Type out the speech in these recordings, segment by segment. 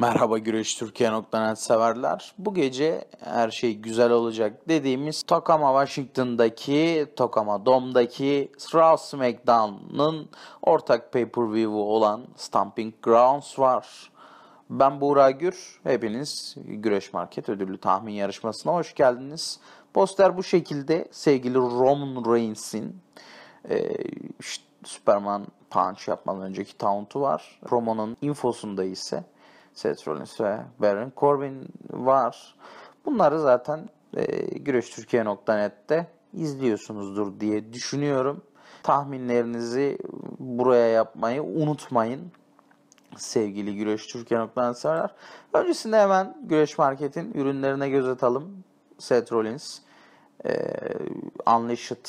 Merhaba Güreş güreştürkiye.net severler. Bu gece her şey güzel olacak dediğimiz Tokama Washington'daki, Tokama Dome'daki Raw SmackDown'ın ortak pay-per-view'u olan Stamping Grounds var. Ben Buğra Gür. Hepiniz Güreş Market ödüllü tahmin yarışmasına hoş geldiniz. Poster bu şekilde sevgili Roman Reigns'in e, işte Superman punch yapmadan önceki taunt'u var. Promo'nun infosunda ise Seth Rollins ve Baron Corbin var. Bunları zaten e, güreştürkiye.net'te izliyorsunuzdur diye düşünüyorum. Tahminlerinizi buraya yapmayı unutmayın sevgili Güreş Türkiye severler. Öncesinde hemen Güreş Market'in ürünlerine göz atalım. Seth Rollins, e, Unleashed,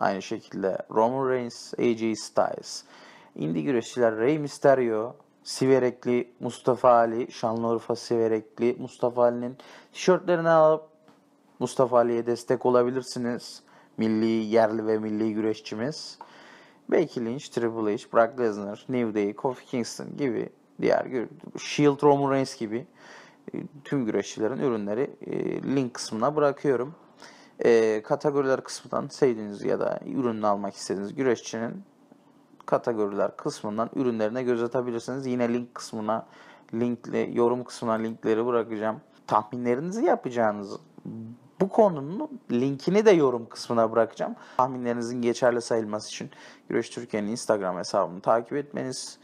aynı şekilde Roman Reigns, AJ Styles, indie güreşçiler Rey Mysterio, Siverekli Mustafa Ali, Şanlıurfa Siverekli Mustafa Ali'nin tişörtlerini alıp Mustafa Ali'ye destek olabilirsiniz. Milli, yerli ve milli güreşçimiz. Becky Lynch, Triple H, Brock Lesnar, New Day, Kofi Kingston gibi diğer Shield Roman Reigns gibi e, tüm güreşçilerin ürünleri e, link kısmına bırakıyorum. E, kategoriler kısmından sevdiğiniz ya da ürününü almak istediğiniz güreşçinin kategoriler kısmından ürünlerine göz atabilirsiniz. Yine link kısmına linkle yorum kısmına linkleri bırakacağım. Tahminlerinizi yapacağınız bu konunun linkini de yorum kısmına bırakacağım. Tahminlerinizin geçerli sayılması için Güreş Türkiye'nin Instagram hesabını takip etmeniz,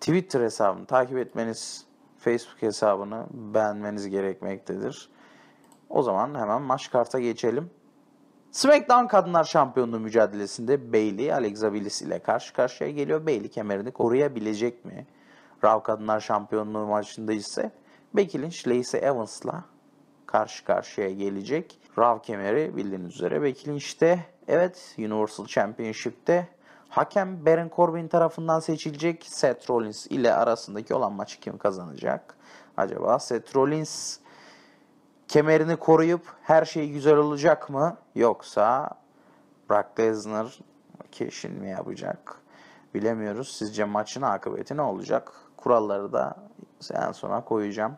Twitter hesabını takip etmeniz, Facebook hesabını beğenmeniz gerekmektedir. O zaman hemen maç karta geçelim. SmackDown Kadınlar Şampiyonluğu mücadelesinde Bayley Alexa Bliss ile karşı karşıya geliyor. Bayley kemerini koruyabilecek mi? Raw Kadınlar Şampiyonluğu maçında ise Becky Lynch Lacey Evans'la karşı karşıya gelecek. Raw kemeri bildiğiniz üzere Becky Lynch'te evet Universal Championship'te hakem Baron Corbin tarafından seçilecek. Seth Rollins ile arasındaki olan maçı kim kazanacak? Acaba Seth Rollins kemerini koruyup her şey güzel olacak mı? Yoksa Brock Lesnar keşin mi yapacak? Bilemiyoruz. Sizce maçın akıbeti ne olacak? Kuralları da en sona koyacağım.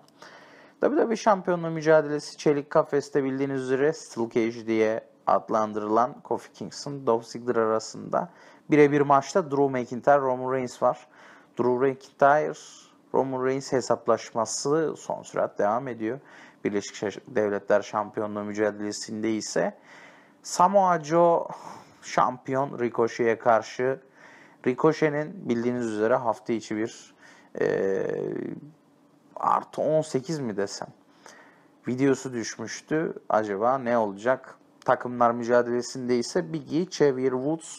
Tabi tabi e şampiyonluğu mücadelesi Çelik Kafes'te bildiğiniz üzere Steel Cage diye adlandırılan Kofi Kingston, Dolph Ziggler arasında birebir maçta Drew McIntyre, Roman Reigns var. Drew McIntyre Roman Reigns hesaplaşması son sürat devam ediyor. Birleşik Devletler Şampiyonluğu mücadelesinde ise Samoa Joe şampiyon Ricochet'e karşı Ricochet'in bildiğiniz üzere hafta içi bir e, artı 18 mi desem videosu düşmüştü. Acaba ne olacak? Takımlar mücadelesinde ise Biggie, Xavier Woods,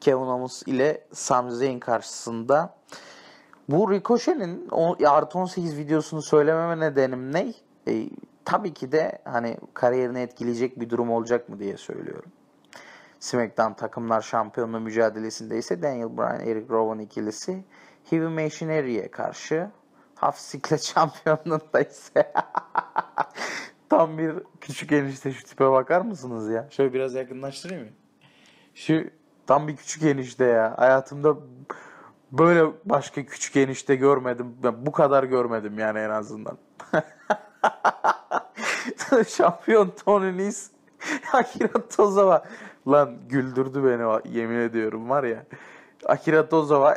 Kevin Owens ile Sami Zayn karşısında bu Ricochet'in artı 18 videosunu söylememe nedenim ne? E, tabii ki de hani kariyerini etkileyecek bir durum olacak mı diye söylüyorum. SmackDown takımlar şampiyonluğu mücadelesinde ise Daniel Bryan, Eric Rowan ikilisi Heavy Machinery'e karşı hafif siklet şampiyonluğunda ise tam bir küçük enişte şu tipe bakar mısınız ya? Şöyle biraz yakınlaştırayım mı? Şu tam bir küçük enişte ya. Hayatımda Böyle başka küçük enişte görmedim. Ben bu kadar görmedim yani en azından. Şampiyon Tony Nis Akira Tozawa. Lan güldürdü beni yemin ediyorum var ya. Akira Tozawa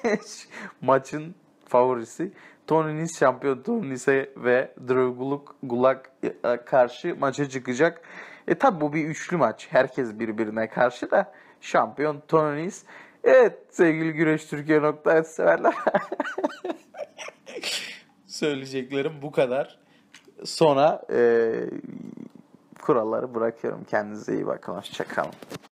maçın favorisi. Tony Nis şampiyon Tony Nis'e ve Drew Gulak, e, karşı maça çıkacak. E tabi bu bir üçlü maç. Herkes birbirine karşı da şampiyon Tony Nis Evet sevgili güreş Türkiye nokta severler. Söyleyeceklerim bu kadar. Sonra e, kuralları bırakıyorum. Kendinize iyi bakın. Hoşçakalın.